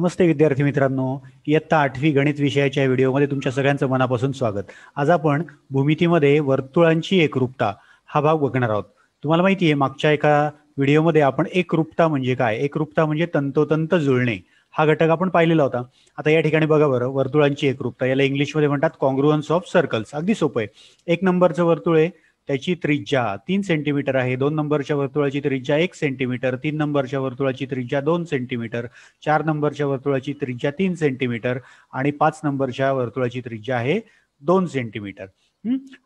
नमस्ते विद्यार्थी मित्रांनो इयत्ता आठवी गणित विषयाच्या व्हिडिओमध्ये तुमच्या सगळ्यांचं मनापासून स्वागत आज आपण भूमितीमध्ये वर्तुळांची एकरूपता हा भाग बघणार आहोत तुम्हाला माहिती आहे मागच्या एका व्हिडिओमध्ये आपण एकरूपता म्हणजे काय एकरूपता म्हणजे तंतोतंत जुळणे हा घटक आपण पाहिलेला होता आता या ठिकाणी बघा बरं वर्तुळांची एकरूपता याला इंग्लिशमध्ये म्हणतात कॉंग्रुअन्स ऑफ सर्कल्स अगदी सोपं आहे एक नंबरचं वर्तुळ आहे त्याची त्रिज्या तीन सेंटीमीटर आहे दोन नंबरच्या वर्तुळाची त्रिज्या एक सेंटीमीटर तीन नंबरच्या वर्तुळाची त्रिज्या दोन सेंटीमीटर चार नंबरच्या वर्तुळाची त्रिज्या तीन सेंटीमीटर आणि पाच नंबरच्या वर्तुळाची त्रिज्या आहे दोन सेंटीमीटर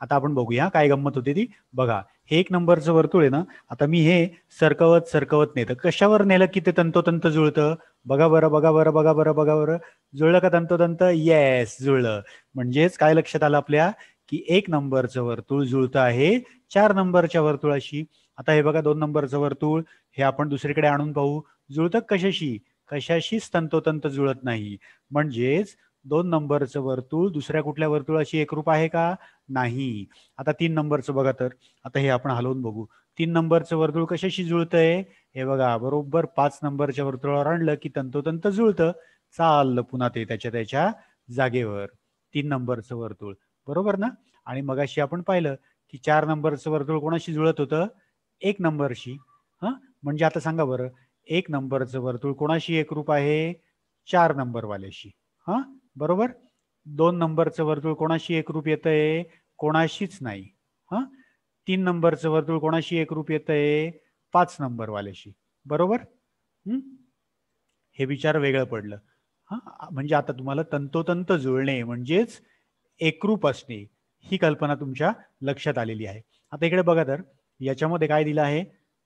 आता आपण बघूया काय गंमत होती ती बघा हे एक नंबरचं वर्तुळ आहे ना आता मी हे सरकवत सरकवत नेतं कशावर नेलं की ते तंतोतंत जुळतं बघा बरं बघा बरं बघा बरं बघा बरं जुळलं का तंतोतंत येस जुळलं म्हणजेच काय लक्षात आलं आपल्या की एक नंबरचं वर्तुळ जुळतं आहे चार नंबरच्या वर्तुळाशी आता हे बघा दोन नंबरचं वर्तुळ हे आपण दुसरीकडे आणून पाहू जुळतं कशाशी कशाशीच तंतोतंत जुळत नाही म्हणजेच दोन नंबरचं वर्तुळ दुसऱ्या कुठल्या वर्तुळाशी एकरूप आहे का नाही आता तीन नंबरचं बघा तर आता हे आपण हलवून बघू तीन नंबरचं वर्तुळ कशाशी जुळतंय हे बघा बरोबर पाच नंबरच्या वर्तुळावर आणलं की तंतोतंत जुळतं चाललं पुन्हा ते त्याच्या त्याच्या जागेवर तीन नंबरचं वर्तुळ बरोबर ना आणि मगाशी आपण पाहिलं की चार नंबरचं वर्तुळ कोणाशी जुळत होतं एक नंबरशी हां म्हणजे आता सांगा बरं एक नंबरचं वर्तुळ कोणाशी एक रूप आहे चार नंबरवाल्याशी हां बरोबर दोन नंबरचं वर्तुळ कोणाशी एकरूप येतं आहे कोणाशीच नाही हां तीन नंबरचं वर्तुळ कोणाशी एकरूप येतं आहे पाच नंबरवाल्याशी बरोबर हे विचार वेगळं पडलं हां म्हणजे आता तुम्हाला तंतोतंत जुळणे म्हणजेच एकरूप असणे ही कल्पना तुमच्या लक्षात आलेली आहे आता इकडे बघा तर याच्यामध्ये काय दिलं आहे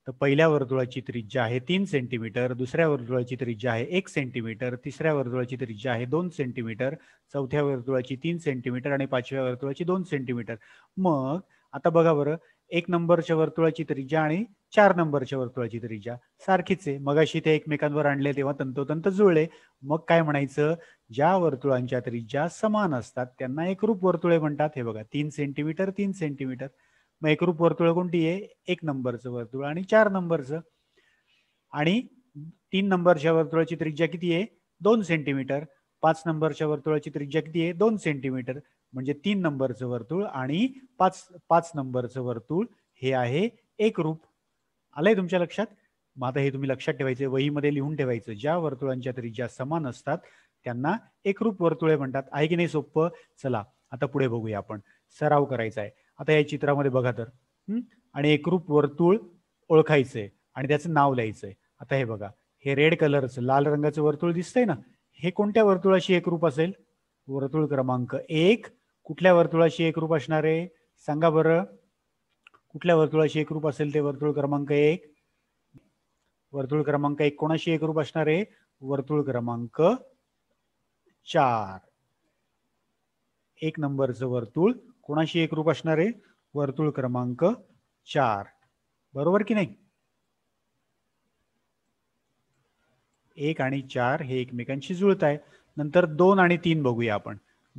तर पहिल्या वर्तुळाची त्रिज्या आहे तीन सेंटीमीटर दुसऱ्या वर्तुळाची त्रिज्या आहे एक सेंटीमीटर तिसऱ्या वर्तुळाची त्रिज्या आहे दोन सेंटीमीटर चौथ्या वर्तुळाची तीन सेंटीमीटर आणि पाचव्या वर्तुळाची दोन सेंटीमीटर मग आता बघा बरं एक नंबरच्या वर्तुळाची त्रिज्या आणि चार नंबरच्या वर्तुळाची त्रिज्या सारखीच आहे मगाशी ते एकमेकांवर आणले तेव्हा तंतोतंत जुळले मग काय म्हणायचं ज्या वर्तुळांच्या त्रिज्या समान असतात त्यांना एकरूप वर्तुळे म्हणतात हे बघा तीन सेंटीमीटर तीन सेंटीमीटर मग एकरूप वर्तुळ कोणती आहे एक नंबरचं वर्तुळ आणि चार नंबरचं आणि तीन नंबरच्या वर्तुळाची त्रिज्या किती आहे दोन सेंटीमीटर पाच नंबरच्या वर्तुळाची त्रिज्या किती आहे दोन सेंटीमीटर म्हणजे तीन नंबरचं वर्तुळ आणि पाच पाच नंबरचं वर्तुळ हे आहे एक रूप आलंय तुमच्या लक्षात मग आता हे तुम्ही लक्षात ठेवायचे वहीमध्ये लिहून ठेवायचं ज्या वर्तुळांच्या त्रिज्या समान असतात त्यांना एकरूप वर्तुळे म्हणतात आहे की नाही सोपं चला आता पुढे बघूया आपण सराव करायचा आहे आता या चित्रामध्ये बघा तर आणि एकरूप वर्तुळ ओळखायचंय आणि त्याचं नाव लिहायचंय आता हे बघा हे रेड कलरचं लाल रंगाचं वर्तुळ दिसतंय ना हे कोणत्या वर्तुळाशी एकरूप असेल वर्तुळ क्रमांक एक कुठल्या वर्तुळाशी एकरूप असणार आहे सांगा बरं कुठल्या वर्तुळाशी एकरूप असेल ते वर्तुळ क्रमांक एक वर्तुळ क्रमांक एक कोणाशी एकरूप असणार आहे वर्तुळ क्रमांक चार एक नंबरचं वर्तुळ कोणाशी एक रूप असणार आहे वर्तुळ क्रमांक चार बरोबर की नाही एक आणि चार हे एकमेकांशी जुळत आहे नंतर दोन आणि तीन बघूया आपण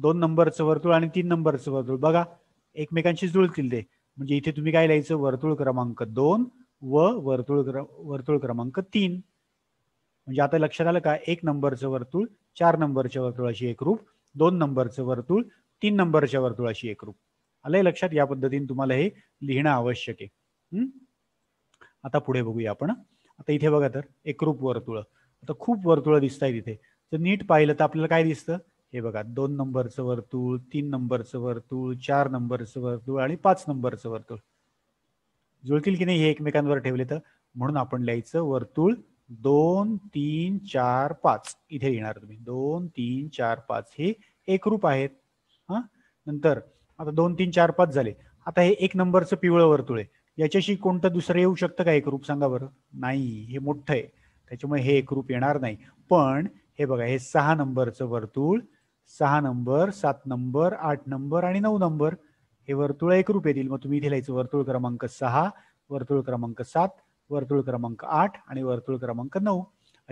दोन नंबरचं वर्तुळ आणि तीन नंबरचं वर्तुळ बघा एकमेकांशी जुळतील ते म्हणजे इथे तुम्ही काय लिहायचं वर्तुळ क्रमांक दोन व वर्तुळ क्र वर्तुळ क्रमांक तीन म्हणजे आता लक्षात आलं का एक नंबरचं वर्तुळ चार नंबरच्या वर्तुळाशी एकरूप दोन नंबरचं वर्तुळ तीन नंबरच्या वर्तुळाशी एकरूप आलंय लक्षात या पद्धतीने तुम्हाला हे लिहिणं आवश्यक आहे आता पुढे बघूया आपण आता इथे बघा तर एकरूप वर्तुळ आता खूप वर्तुळ दिसत आहेत इथे तर नीट पाहिलं तर आपल्याला काय दिसतं हे बघा दोन नंबरचं वर्तुळ तीन नंबरचं वर्तुळ चार नंबरचं वर्तुळ आणि पाच नंबरचं वर्तुळ जुळतील की नाही हे एकमेकांवर ठेवले तर म्हणून आपण लिहायचं वर्तुळ दोन तीन चार पाच इथे येणार तुम्ही दोन तीन चार पाच हे एकरूप आहेत हा नंतर आता दोन तीन चार पाच झाले आता हे एक नंबरचं पिवळं वर्तुळ आहे याच्याशी कोणतं दुसरं येऊ शकतं का एकरूप सांगा बरं नाही हे मोठं आहे त्याच्यामुळे हे एकरूप येणार नाही पण हे बघा हे सहा नंबरचं वर्तुळ सहा नंबर सात नंबर आठ नंबर आणि नऊ नंबर हे वर्तुळ रूप येतील मग तुम्ही इथे लिहायचं वर्तुळ क्रमांक सहा वर्तुळ क्रमांक सात वर्तुळ क्रमांक आठ आणि वर्तुळ क्रमांक नऊ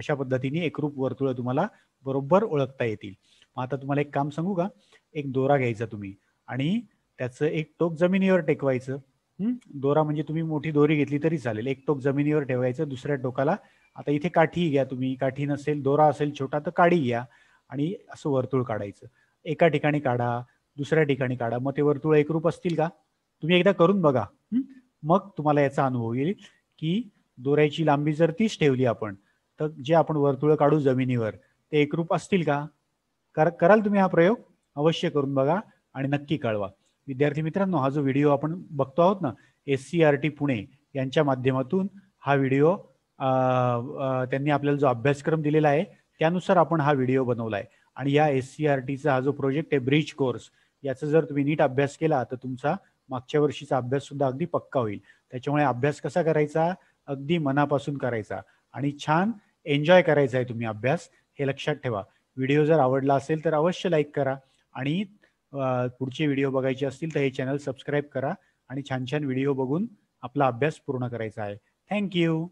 अशा पद्धतीने एकरूप वर्तुळ तुम्हाला बरोबर ओळखता येतील मग आता तुम्हाला एक काम सांगू का एक दोरा घ्यायचा तुम्ही आणि त्याचं एक टोक जमिनीवर टेकवायचं दोरा म्हणजे तुम्ही मोठी दोरी घेतली तरी चालेल एक टोक जमिनीवर ठेवायचं दुसऱ्या टोकाला आता इथे काठी घ्या तुम्ही काठी नसेल दोरा असेल छोटा तर काडी घ्या आणि असं वर्तुळ काढायचं एका ठिकाणी काढा दुसऱ्या ठिकाणी काढा मग ते वर्तुळ एकरूप असतील का तुम्ही एकदा करून बघा मग तुम्हाला याचा अनुभव येईल की दोऱ्याची लांबी जर तीच ठेवली आपण तर जे आपण वर्तुळ काढू जमिनीवर ते एकरूप असतील का कराल तुम्ही हा प्रयोग अवश्य करून बघा आणि नक्की कळवा विद्यार्थी मित्रांनो हा जो व्हिडिओ आपण बघतो आहोत ना S C R T Pune यांच्या माध्यमातून हा व्हिडिओ त्यांनी आपल्याला जो अभ्यासक्रम दिलेला आहे त्यानुसार आपण हा व्हिडिओ बनवला आहे आणि या एस सी आर टीचा हा जो प्रोजेक्ट आहे ब्रिज कोर्स याचा जर तुम्ही नीट अभ्यास केला तर तुमचा मागच्या वर्षीचा अभ्यास सुद्धा अगदी पक्का होईल त्याच्यामुळे अभ्यास कसा करायचा अगदी मनापासून करायचा आणि छान एन्जॉय करायचा आहे तुम्ही अभ्यास हे लक्षात ठेवा व्हिडिओ जर आवडला असेल तर अवश्य लाईक करा आणि पुढचे व्हिडिओ बघायचे असतील तर हे चॅनल सबस्क्राईब करा आणि छान छान व्हिडिओ बघून आपला अभ्यास पूर्ण करायचा आहे थँक्यू